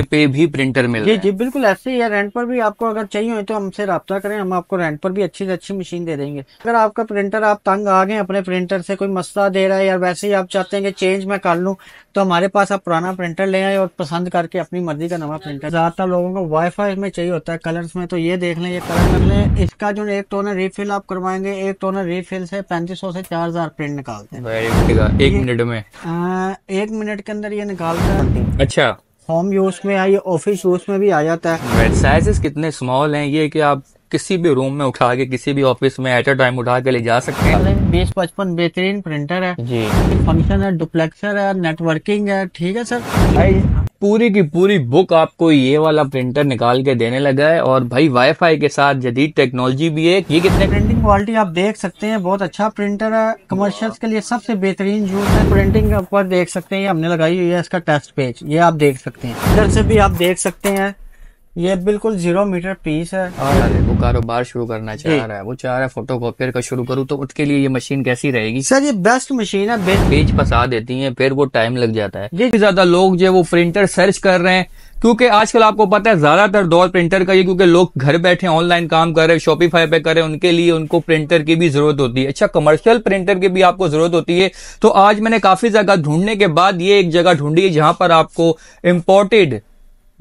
Rent पे भी printer मिल जी जी बिल्कुल ऐसे ही है रेंट पर भी आपको अगर चाहिए हो तो हमसे रब्ता करें हम आपको रेंट पर भी अच्छी से अच्छी मशीन दे देंगे अगर आपका प्रिंटर आप तंग आ गए अपने प्रिंटर से कोई मसला दे रहा है या वैसे ही आप चाहते हैं कि चेंज मैं कर लूँ तो हमारे पास आप पुराना प्रिंटर ले आए और पसंद करके अपनी मर्जी का नवा प्रिंटर ज्यादातर लोगों को वाईफाई में चाहिए होता है कलर्स में तो ये देख लें ये कलर कर लें इसका जो एक टोनर रिफिल आप करवाएंगे एक टोनर रिफिल से पैंतीस से चार हजार प्रिंट निकालते हैं एक मिनट में एक मिनट के अंदर ये निकालते हैं अच्छा होम यूज में या ये ऑफिस यूज में भी आ जाता है बेड साइजेस कितने स्मॉल हैं ये कि आप किसी भी रूम में उठा के किसी भी ऑफिस में एट अ टाइम उठा के ले जा सकते हैं बीस पचपन बेहतरीन प्रिंटर है जी फंक्शन है डुप्लेक्सर है नेटवर्किंग है ठीक है सर भाई पूरी की पूरी बुक आपको ये वाला प्रिंटर निकाल के देने लगा है और भाई वाईफाई के साथ जदीद टेक्नोलॉजी भी है ये कितने प्रिंटिंग क्वालिटी आप देख सकते हैं बहुत अच्छा प्रिंटर है कमर्शियल्स के लिए सबसे बेहतरीन जूस है प्रिंटिंग पर देख सकते हैं हमने लगाई हुई है इसका टेस्ट पेज ये आप देख सकते हैं इधर से भी आप देख सकते हैं ये बिल्कुल जीरो मीटर पीस है और हाँ, वो हाँ, कारोबार शुरू करना चाह रहा है वो चाह रहा है फोटो कॉपियर का शुरू करूँ तो उसके लिए ये मशीन कैसी रहेगी सर ये बेस्ट मशीन है बेस्ट पेज फसा देती है फिर वो टाइम लग जाता है ये ज्यादा लोग जो वो प्रिंटर सर्च कर रहे हैं क्योंकि आजकल आपको पता है ज्यादातर दौर प्रिंटर का ये क्योंकि लोग घर बैठे ऑनलाइन काम कर रहे हैं शॉपिफाई पे कर रहे हैं उनके लिए उनको प्रिंटर की भी जरूरत होती है अच्छा कमर्शियल प्रिंटर की भी आपको जरूरत होती है तो आज मैंने काफी जगह ढूंढने के बाद ये एक जगह ढूंढी है जहां पर आपको imported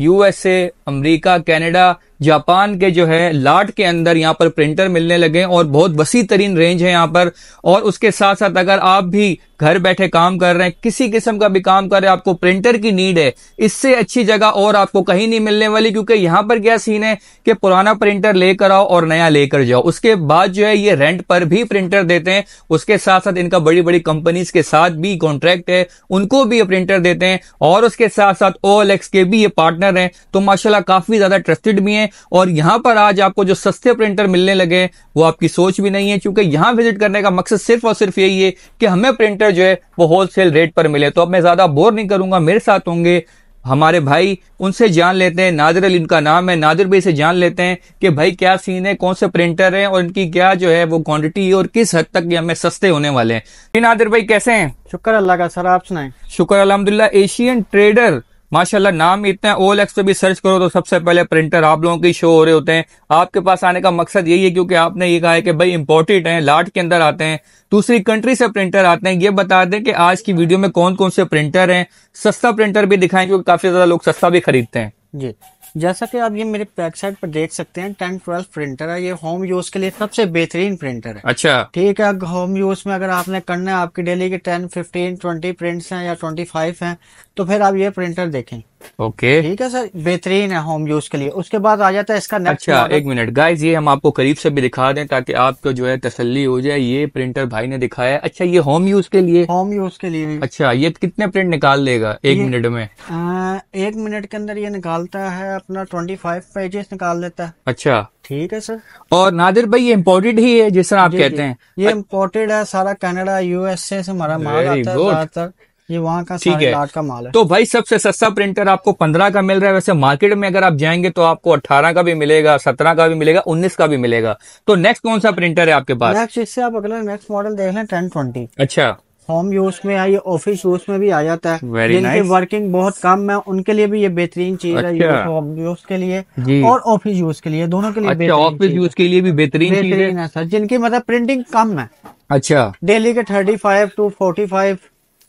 USA America Canada Japan के जो है लाट के अंदर यहाँ पर प्रिंटर मिलने लगे और बहुत वसी तरीन रेंज है यहाँ पर और उसके साथ साथ अगर आप भी घर बैठे काम कर रहे हैं किसी किस्म का भी काम कर रहे हैं आपको प्रिंटर की नीड है इससे अच्छी जगह और आपको कहीं नहीं मिलने वाली क्योंकि यहाँ पर क्या सीन है कि पुराना प्रिंटर लेकर आओ और नया लेकर जाओ उसके बाद जो है ये रेंट पर भी प्रिंटर देते हैं उसके साथ साथ इनका बड़ी बड़ी कंपनीज के साथ भी कॉन्ट्रैक्ट है उनको भी ये प्रिंटर देते हैं और उसके साथ साथ ओ के भी ये पार्टनर हैं तो माशाला काफी ज्यादा ट्रस्टेड भी हैं और यहां पर आज आपको जो सस्ते प्रिंटर मिलने लगे वो आपकी सोच भी नहीं है क्योंकि यहां विजिट करने का मकसद सिर्फ और सिर्फ यही है कि हमें प्रिंटर जो है वो होलसेल रेट पर मिले तो अब मैं ज्यादा बोर नहीं करूंगा मेरे साथ होंगे हमारे भाई उनसे जान लेते हैं नादिर अली उनका नाम है नादिर भाई से जान लेते हैं कि भाई क्या सीन है कौन से प्रिंटर हैं और इनकी क्या जो है वो क्वांटिटी है और किस हद तक हमें सस्ते होने वाले हैं नादिर भाई कैसे हैं शुक्र अल्लाह का सर आप सुनाएं शुक्र अलहमदुल्ला एशियन ट्रेडर माशाल्लाह नाम इतना ओल एक्स पे भी सर्च करो तो सबसे पहले प्रिंटर आप लोगों की शो हो रहे होते हैं आपके पास आने का मकसद यही है क्योंकि आपने ये कहा है कि भाई इंपोर्टेड हैं लाट के अंदर आते हैं दूसरी कंट्री से प्रिंटर आते हैं ये बता दें कि आज की वीडियो में कौन कौन से प्रिंटर हैं सस्ता प्रिंटर भी दिखाएं क्योंकि काफी ज्यादा लोग सस्ता भी खरीदते हैं जी जैसा कि आप ये मेरे वेबसाइट पर देख सकते हैं टेन ट्वेल्व प्रिंटर है ये होम यूज के लिए सबसे बेहतरीन प्रिंटर है अच्छा ठीक है होम यूज में अगर आपने करना है आपकी डेली के टेन फिफ्टीन ट्वेंटी प्रिंट्स हैं या ट्वेंटी फाइव हैं तो फिर आप ये प्रिंटर देखें ओके ठीक है सर बेहतरीन है होम यूज के लिए उसके बाद आ जाता है इसका नेक्स्ट अच्छा एक मिनट गाइस ये हम आपको करीब से भी दिखा दें ताकि आपको जो है तसल्ली हो जाए ये प्रिंटर भाई ने दिखाया है अच्छा ये होम यूज के लिए होम यूज के लिए अच्छा ये कितने प्रिंट निकाल देगा एक मिनट में आ, एक मिनट के अंदर ये निकालता है अपना ट्वेंटी फाइव पेजेस निकाल देता है अच्छा ठीक है सर और नादिर भाई ये इम्पोर्टेड ही है जिस तरह आप कहते हैं ये इम्पोर्टेड है सारा कनाडा यूएसए से हमारा माल आता है ये वहाँ का ठीक है का माल है तो भाई सबसे सस्ता प्रिंटर आपको पंद्रह का मिल रहा है वैसे मार्केट में अगर आप जाएंगे तो आपको अट्ठारह का भी मिलेगा सत्रह का भी मिलेगा उन्नीस का भी मिलेगा तो नेक्स्ट कौन सा प्रिंटर है आपके पास नेक्स्ट इससे आप अगला नेक्स्ट मॉडल देख लें टेन ट्वेंटी अच्छा होम यूज में आई ऑफिस यूज में भी आ जाता है जिनकी nice. वर्किंग बहुत कम है उनके लिए भी ये बेहतरीन चीज अच्छा। है होम यूज के लिए और ऑफिस यूज के लिए दोनों के लिए अच्छा, ऑफिस यूज के लिए भी बेहतरीन बेहतरीन है सर जिनकी मतलब प्रिंटिंग कम है अच्छा डेली के thirty five to forty five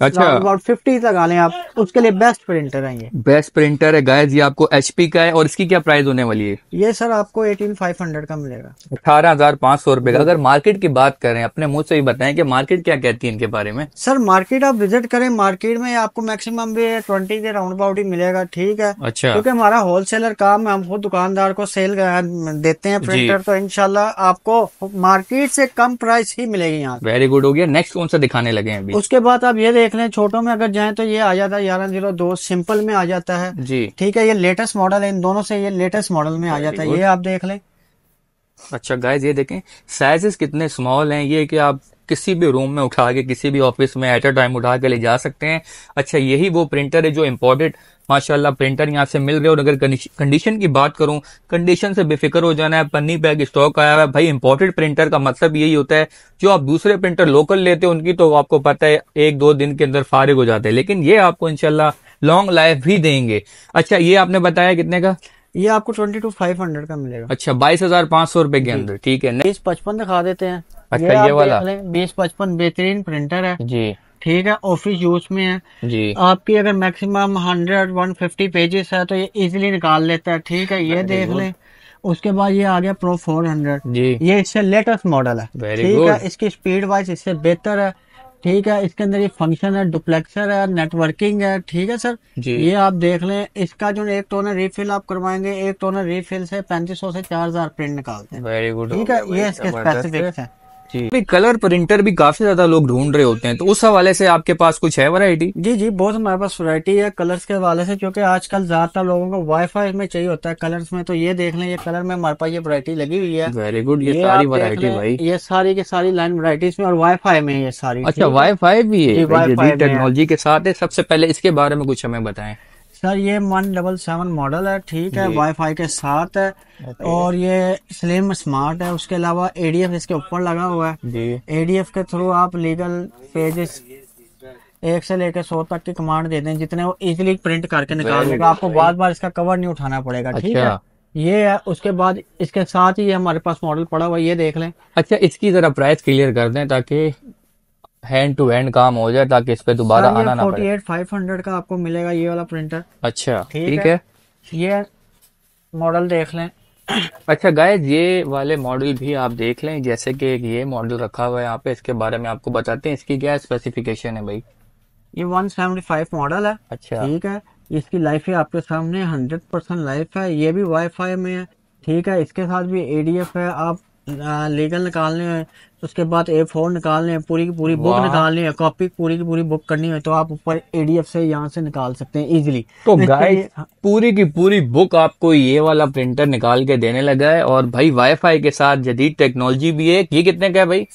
अच्छा अबाउट फिफ्टी लगा लें आप उसके लिए बेस्ट प्रिंटर है ये बेस्ट प्रिंटर है गाइस ये आपको एचपी का है और इसकी क्या प्राइस होने वाली है ये सर आपको एटीन फाइव हंड्रेड का मिलेगा अठारह हजार पाँच सौ रूपये का हाँ। अगर मार्केट की बात करें अपने मुंह से ही बताएं कि मार्केट क्या कहती है इनके बारे में सर मार्केट आप विजिट करें मार्केट में आपको मैक्सिमम भी ट्वेंटी के राउंड अबाउट ही मिलेगा ठीक है अच्छा क्योंकि हमारा होलसेलर काम है हम खुद दुकानदार को सेल देते हैं प्रिंटर तो इनशाला आपको मार्केट से कम प्राइस ही मिलेगी यहाँ वेरी गुड हो गया नेक्स्ट कौन सा दिखाने लगे हैं उसके बाद आप ये देख देख लें छोटों में अगर जाए तो ये आ जाता है ग्यारह जीरो दो सिंपल में आ जाता है जी ठीक है ये लेटेस्ट मॉडल है इन दोनों से ये लेटेस्ट मॉडल में आ जाता है ये आप देख लें अच्छा गाइज ये देखें साइजेस कितने स्मॉल हैं ये कि आप किसी भी रूम में उठा के किसी भी ऑफिस में एट अ टाइम उठा के ले जा सकते हैं अच्छा यही वो प्रिंटर है जो इम्पोर्टेड माशाल्लाह प्रिंटर यहाँ से मिल रहे और अगर कंडीशन की बात करूं कंडीशन से बेफिक्र हो जाना है पन्नी पैक स्टॉक आया हुआ है भाई इंपोर्टेड प्रिंटर का मतलब यही होता है जो आप दूसरे प्रिंटर लोकल लेते हैं उनकी तो आपको पता है एक दो दिन के अंदर फारिग हो जाते हैं लेकिन ये आपको इनशाला लॉन्ग लाइफ भी देंगे अच्छा ये आपने बताया कितने का ये आपको ट्वेंटी टू फाइव हंड्रेड का मिलेगा अच्छा बाईस हजार पाँच सौ रूपए के अंदर ठीक है बीस पचपन दिखा देते हैं अच्छा ये, ये वाला बीस पचपन बेहतरीन प्रिंटर है जी ठीक है ऑफिस यूज में है जी आपकी अगर maximum hundred one fifty pages है तो ये इजिली निकाल लेता है ठीक है ये देख लें उसके बाद ये आ गया प्रो फोर हंड्रेड ये इससे लेटेस्ट मॉडल है ठीक है इसकी स्पीड वाइज इससे बेहतर है ठीक है इसके अंदर ये फंक्शन है डुप्लेक्सर है नेटवर्किंग है ठीक है सर ये आप देख लें इसका जो एक टोनर रीफिल आप करवाएंगे एक टोनर रीफिल से पैंतीस सौ से चार हजार प्रिंट निकालते हैं वेरी गुड ठीक है ये इसके स्पेसिफिक्स है जी कलर प्रिंटर भी काफी ज्यादा लोग ढूंढ रहे होते हैं तो उस हवाले से आपके पास कुछ है वैरायटी जी जी बहुत हमारे पास वैरायटी है कलर्स के हवाले से क्योंकि आजकल ज्यादातर लोगों को वाईफाई में चाहिए होता है कलर्स में तो ये देख लें ये कलर में हमारे पास ये वरायटी लगी हुई है वेरी गुड ये, ये सारी वरायटी भाई ये सारी के सारी लाइन वरायटीज में और वाईफाई में ये सारी अच्छा वाईफाई भी है टेक्नोलॉजी के साथ है सबसे पहले इसके बारे में कुछ हमें बताए सर ये वन डबल सेवन मॉडल है ठीक है वाईफाई के साथ है और ये स्लिम स्मार्ट है उसके अलावा एडीएफ इसके ऊपर लगा हुआ है एडीएफ के थ्रू आप लीगल पेजेस एक से लेकर सौ तक की कमांड दे दें जितने वो इजीली प्रिंट करके निकाल देगा आपको बार बार इसका कवर नहीं उठाना पड़ेगा ठीक है अच्छा। ये है उसके बाद इसके साथ ही हमारे पास मॉडल पड़ा हुआ ये देख लें अच्छा इसकी जरा प्राइस क्लियर कर दें ताकि हैंड टू हैंड काम हो जाए ताकि इस पे दोबारा आना ना पड़े 48500 का आपको मिलेगा ये वाला प्रिंटर अच्छा ठीक है, ये मॉडल देख लें अच्छा गाइज ये वाले मॉडल भी आप देख लें जैसे कि ये मॉडल रखा हुआ है यहाँ पे इसके बारे में आपको बताते हैं इसकी क्या स्पेसिफिकेशन है भाई ये 175 मॉडल है अच्छा ठीक है इसकी लाइफ है आपके सामने 100 परसेंट लाइफ है ये भी वाईफाई में है ठीक है इसके साथ भी एडीएफ है आप लीगल हाँ, निकालने हैं उसके बाद ए फोर निकालने हैं पूरी की पूरी बुक निकालनी है कॉपी पूरी की पूरी बुक करनी है तो आप ऊपर एडीएफ से यहाँ से निकाल सकते हैं इजीली तो गाइस हाँ। पूरी की पूरी बुक आपको ये वाला प्रिंटर निकाल के देने लगा है और भाई वाईफाई के साथ जदीद टेक्नोलॉजी भी है ये कितने का है भाई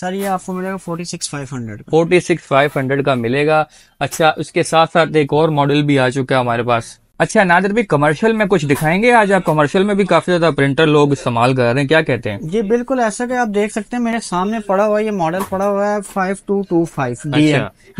सर ये आपको मिलेगा forty six five hundred forty six five hundred का मिलेगा अच्छा उसके साथ साथ एक और मॉडल भी आ चुका है हमारे पास अच्छा नादर भी कमर्शियल में कुछ दिखाएंगे आज आप कमर्शियल में भी काफी ज्यादा प्रिंटर लोग इस्तेमाल कर रहे हैं क्या कहते हैं जी बिल्कुल ऐसा कि आप देख सकते हैं मेरे सामने पड़ा हुआ ये मॉडल पड़ा हुआ है फाइव टू टू फाइव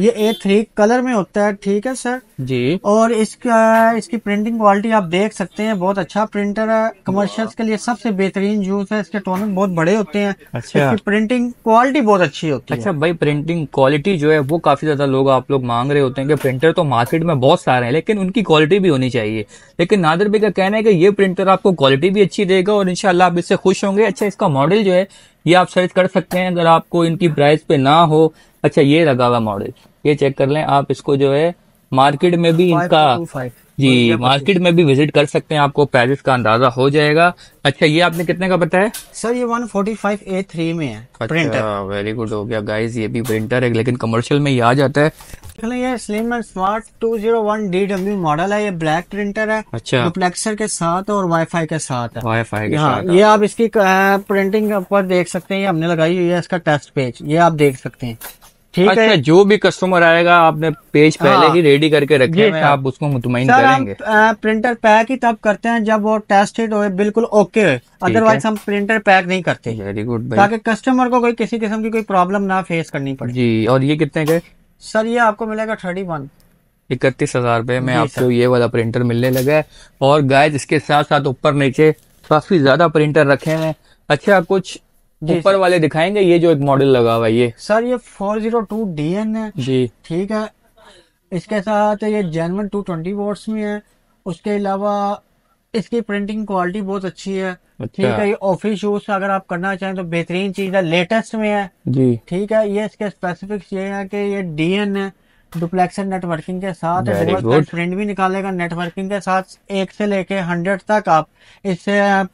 ये ए थ्री कलर में होता है ठीक है सर जी और इसका इसकी प्रिंटिंग क्वालिटी आप देख सकते हैं बहुत अच्छा प्रिंटर है कमर्शियल के लिए सबसे बेहतरीन जूस है इसके टोनल बहुत बड़े होते हैं अच्छा इसकी प्रिंटिंग क्वालिटी बहुत अच्छी होती है अच्छा भाई प्रिंटिंग क्वालिटी जो है वो काफी ज्यादा लोग आप लोग मांग रहे होते हैं कि प्रिंटर तो मार्केट में बहुत सारे हैं लेकिन उनकी क्वालिटी भी होनी होनी चाहिए लेकिन नादर भाई का कहना है कि ये प्रिंटर आपको क्वालिटी भी अच्छी देगा और इनशाला आप इससे खुश होंगे अच्छा इसका मॉडल जो है ये आप सर्च कर सकते हैं अगर आपको इनकी प्राइस पे ना हो अच्छा ये लगा हुआ मॉडल ये चेक कर लें आप इसको जो है मार्केट में भी इनका जी मार्केट में भी विजिट कर सकते हैं आपको प्राइस का अंदाजा हो जाएगा अच्छा ये आपने कितने का बताया सर ये 145A3 में है अच्छा, प्रिंटर वेरी गुड हो गया गाइस ये भी प्रिंटर है लेकिन कमर्शियल में ये आ जाता है चलो ये slim and smart 201 DW model है ये ब्लैक प्रिंटर है अच्छा डुप्लेक्सर के साथ और वाईफाई के साथ है वाईफाई के हाँ, साथ ये आप इसकी प्रिंटिंग पर देख सकते हैं ये हमने लगाई हुई है इसका टेस्ट पेज ये आप देख सकते हैं ठीक अच्छा, है जो भी कस्टमर आएगा आपने पेज हाँ। पहले हाँ, ही रेडी करके रखे हैं आप उसको मुतमिन करेंगे प्रिंटर पैक ही तब करते हैं जब वो टेस्टेड हो बिल्कुल ओके हो अदरवाइज हम प्रिंटर पैक नहीं करते वेरी गुड ताकि कस्टमर को कोई किसी किस्म की कोई प्रॉब्लम ना फेस करनी पड़े जी और ये कितने के सर ये आपको मिलेगा थर्टी वन इकतीस हजार रुपये में आपको ये वाला प्रिंटर मिलने लगा है और गाय इसके साथ साथ ऊपर नीचे काफी ज्यादा प्रिंटर रखे हैं अच्छा कुछ ऊपर वाले दिखाएंगे ये जो एक मॉडल लगा हुआ है ये सर ये four zero two D N है जी ठीक है इसके साथ ये जेनवन टू ट्वेंटी वोट्स में है उसके अलावा इसकी प्रिंटिंग क्वालिटी बहुत अच्छी है अच्छा। ठीक है ये ऑफिस यूज अगर आप करना चाहें तो बेहतरीन चीज है लेटेस्ट में है जी ठीक है ये इसके स्पेसिफिक्स ये है कि ये डीएन है डुप्लेक्सन नेटवर्किंग के साथ प्रिंट भी निकालेगा नेटवर्किंग के साथ एक से लेके हंड्रेड तक आप इससे आप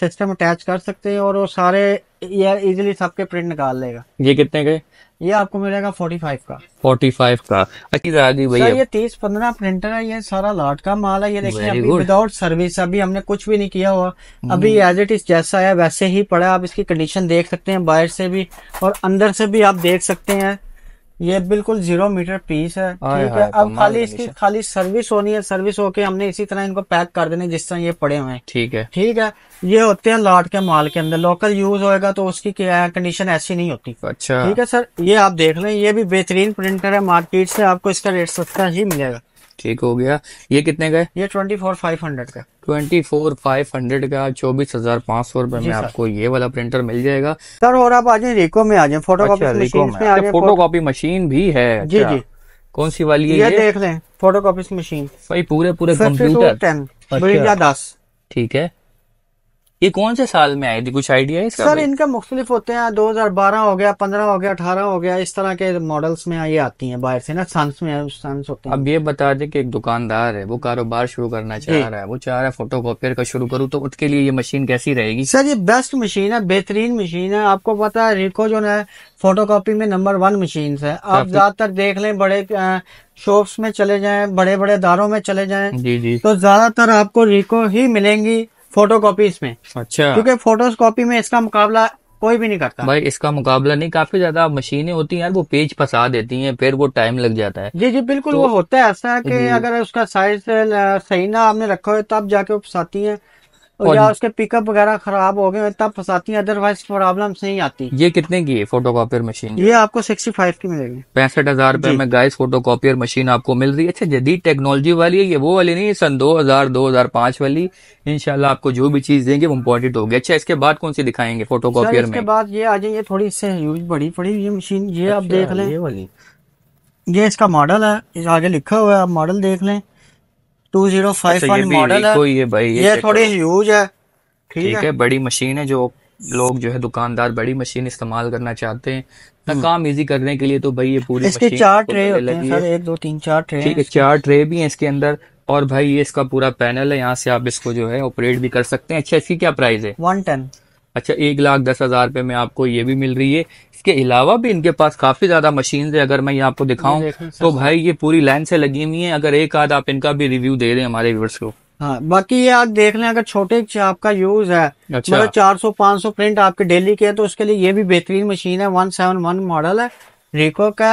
सिस्टम अटैच कर सकते हैं और वो सारे ये इजिली सबके प्रिंट निकाल लेगा ये कितने के ये आपको मिलेगा फोर्टी फाइव का फोर्टी फाइव का अच्छा जी भैया ये तीस पंद्रह प्रिंटर है ये सारा लाट का माल है ये देखिए अभी विदाउट सर्विस अभी हमने कुछ भी नहीं किया हुआ हम्म। अभी एज इट इज जैसा है वैसे ही पड़ा आप इसकी कंडीशन देख सकते हैं बाहर से भी और अंदर से भी आप देख सकते हैं ये बिल्कुल जीरो मीटर पीस है ठीक है अब खाली इसकी खाली सर्विस होनी है सर्विस होके हमने इसी तरह इनको पैक कर देने जिस तरह ये पड़े हुए हैं ठीक है ठीक है ये होते हैं लॉट के माल के अंदर लोकल यूज होएगा तो उसकी कंडीशन ऐसी नहीं होती अच्छा ठीक है सर ये आप देख लें ये भी बेहतरीन प्रिंटर है मार्केट से आपको इसका रेट सस्ता ही मिलेगा ठीक हो गया ये कितने का है ये ट्वेंटी फोर फाइव हंड्रेड का ट्वेंटी फोर फाइव हंड्रेड का चौबीस हजार पाँच सौ रूपये में आपको ये वाला प्रिंटर मिल जाएगा सर और आप आज रिको में आ जाए photocopy photocopy machine भी है जी अच्छा, जी कौन सी वाली है ये देख लें फोटो कॉपी मशीन भाई पूरे पूरे कंप्यूटर अच्छा। दस ठीक है ये कौन से साल में आई थी कुछ आइडिया है इसका सर इनका मुख्तलिफ होते हैं 2012 हो गया 15 हो गया 18 हो गया इस तरह के मॉडल्स में ये आती हैं बाहर से ना सांस में सांस होते हैं अब ये बता दे कि एक दुकानदार है वो कारोबार शुरू करना चाह रहा है वो चाह रहा है फोटो कॉपियर का शुरू करूँ तो उसके लिए ये मशीन कैसी रहेगी सर ये बेस्ट मशीन है बेहतरीन मशीन है आपको पता है रिको जो है फोटो कॉपी में नंबर वन मशीन है आप ज्यादातर देख लें बड़े शॉप्स में चले जाए बड़े बड़े दारों में चले जाए तो ज्यादातर आपको रिको ही मिलेंगी फोटो कॉपी इसमें अच्छा क्योंकि फोटो कॉपी में इसका मुकाबला कोई भी नहीं करता भाई इसका मुकाबला नहीं काफी ज्यादा मशीनें होती हैं यार वो पेज फसा देती हैं फिर वो टाइम लग जाता है जी जी बिल्कुल तो, वो होता है ऐसा कि हम्म। अगर उसका साइज सही ना आपने रखा हो तब जाके वो फसाती हैं और या उसके पिकअप वगैरह खराब हो गए तब फंसाती है अदरवाइज प्रॉब्लम नहीं आती ये कितने की है फोटो कॉपियर मशीन ये आपको सिक्सटी फाइव की मिलेगी पैंसठ हजार रूपए में गाइस फोटो कॉपियर मशीन आपको मिल रही है अच्छा जदीद टेक्नोलॉजी वाली है ये वो वाली नहीं सन दो हजार दो हजार पांच वाली इनशाला आपको जो भी चीज देंगे वो इम्पोर्टेंट होगी अच्छा इसके बाद कौन सी दिखाएंगे फोटो कॉपियर में बाद ये आ जाइए थोड़ी इससे यूज बड़ी पड़ी ये मशीन ये आप अच्छा, देख लें ये इसका मॉडल है आगे लिखा हुआ है आप मॉडल देख लें अच्छा, टू जीरो फाइव मॉडल है ये भाई ये, ये थोड़ी ह्यूज है ठीक है बड़ी मशीन है जो लोग जो है दुकानदार बड़ी मशीन इस्तेमाल करना चाहते हैं ना हम्म। काम इजी करने के लिए तो भाई ये पूरी इसके चार ट्रे तो होते हैं सर एक दो तीन चार ट्रे ठीक है चार ट्रे भी हैं इसके अंदर और भाई ये इसका पूरा पैनल है यहाँ से आप इसको जो है ऑपरेट भी कर सकते हैं अच्छा इसकी क्या प्राइस है वन टेन अच्छा एक लाख दस हज़ार रुपये में आपको ये भी मिल रही है इसके अलावा भी इनके पास काफ़ी ज़्यादा मशीन है अगर मैं ये आपको दिखाऊं तो भाई ये पूरी लाइन से लगी हुई है अगर एक आध आप इनका भी रिव्यू दे दें हमारे व्यूवर्स को हाँ बाकी ये आप देख लें अगर छोटे चाप का यूज है अच्छा। मतलब 400 500 प्रिंट आपके डेली के है तो उसके लिए ये भी बेहतरीन मशीन है 171 मॉडल है रिको का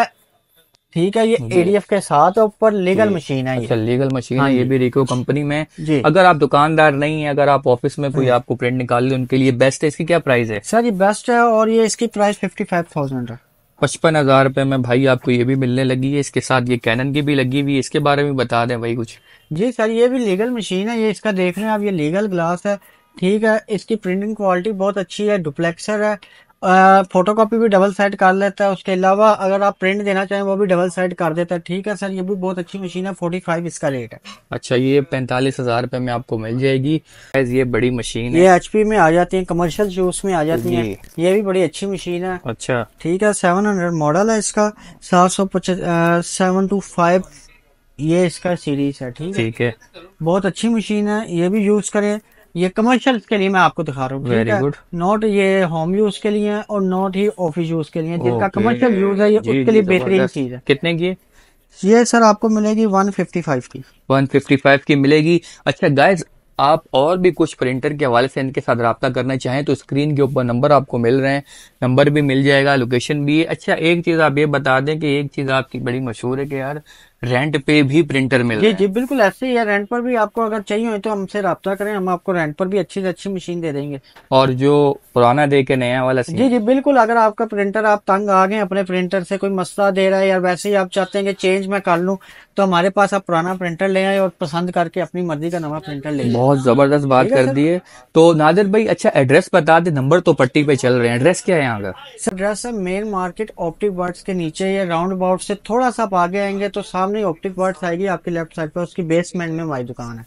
ठीक है ये एडीएफ के साथ ऊपर लीगल मशीन है अच्छा लीगल मशीन हाँ है ये अच्छा, हाँ भी रिको कंपनी में अगर आप दुकानदार नहीं है अगर आप ऑफिस में कोई हाँ। आपको प्रिंट निकाल ले उनके लिए बेस्ट है इसकी क्या प्राइस है सर ये बेस्ट है और ये इसकी प्राइस फिफ्टी फाइव थाउजेंड है पचपन हजार रूपए में भाई आपको ये भी मिलने लगी है इसके साथ ये कैनन की भी लगी हुई है इसके बारे में बता दें भाई कुछ जी सर ये भी लीगल मशीन है ये इसका देख रहे हैं आप ये लीगल ग्लास है ठीक है इसकी प्रिंटिंग क्वालिटी बहुत अच्छी है डुप्लेक्सर है फोटो कॉपी भी डबल साइड कर लेता है उसके अलावा अगर आप प्रिंट देना चाहें वो भी डबल साइड कर देता है ठीक है सर ये भी बहुत अच्छी मशीन है फोर्टी फाइव इसका रेट है अच्छा ये पैंतालीस हजार रुपये में आपको मिल जाएगी ये बड़ी मशीन ये एच पी में आ जाती है कमर्शियल जूस में आ जाती है ये भी बड़ी अच्छी मशीन है अच्छा ठीक है सेवन हंड्रेड मॉडल है इसका सात सौ पचास सेवन टू फाइव ये इसका सीरीज है ठीक है ठीक है बहुत अच्छी मशीन है ये भी यूज करें ये कमर्शियल के लिए मैं आपको दिखा रहा हूँ वेरी गुड नॉट ये होम यूज के लिए और नॉट ही ऑफिस यूज के लिए जिनका कमर्शियल यूज है ये उसके लिए बेहतरीन चीज है कितने की है ये सर आपको मिलेगी 155 की 155 की मिलेगी अच्छा गाइस आप और भी कुछ प्रिंटर के हवाले से इनके साथ रहा करना चाहें तो स्क्रीन के ऊपर नंबर आपको मिल रहे हैं नंबर भी मिल जाएगा लोकेशन भी अच्छा एक चीज़ आप ये बता दें कि एक चीज़ आपकी बड़ी मशहूर है कि यार रेंट पे भी प्रिंटर मिल जी जी बिल्कुल ऐसे ही है रेंट पर भी आपको अगर चाहिए हो तो हमसे रहा करें हम आपको रेंट पर भी अच्छी से अच्छी मशीन दे देंगे और जो पुराना दे के नया वाला जी जी बिल्कुल अगर आपका प्रिंटर आप तंग आ गए अपने प्रिंटर से कोई मसला दे रहा है या वैसे ही आप चाहते हैं कि चेंज मैं कर लूँ तो हमारे पास आप पुराना प्रिंटर ले आए और पसंद करके अपनी मर्जी का नवा प्रिंटर ले बहुत जबरदस्त बात कर दी है तो नादिर भाई अच्छा एड्रेस बता दे नंबर तो पट्टी पे चल रहे हैं एड्रेस क्या है यहाँ का एड्रेस है मेन मार्केट ऑप्टिक वर्ड के नीचे राउंड अबाउट से थोड़ा सा आगे आएंगे तो सामने सामने ऑप्टिक वर्ड्स आएगी आपके लेफ्ट साइड पे उसकी बेसमेंट में हमारी दुकान है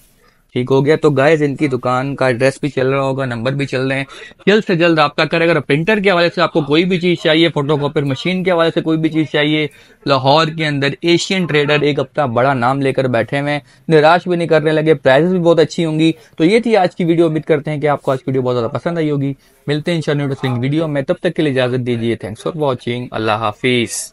ठीक हो गया तो गाय इनकी दुकान का एड्रेस भी चल रहा होगा नंबर भी चल रहे हैं जल्द से जल्द आपका करें अगर प्रिंटर के हवाले से आपको कोई भी चीज़ चाहिए फोटोकॉपर मशीन के हवाले से कोई भी चीज़ चाहिए लाहौर के अंदर एशियन ट्रेडर एक अपना बड़ा नाम लेकर बैठे हुए निराश भी नहीं करने लगे प्राइजेस भी बहुत अच्छी होंगी तो ये थी आज की वीडियो उम्मीद करते हैं कि आपको आज की वीडियो बहुत ज़्यादा पसंद आई होगी मिलते हैं इंशाल्लाह वीडियो में तब तक के लिए इजाज़त दीजिए थैंक्स फॉर वॉचिंग अल्लाह हाफिज़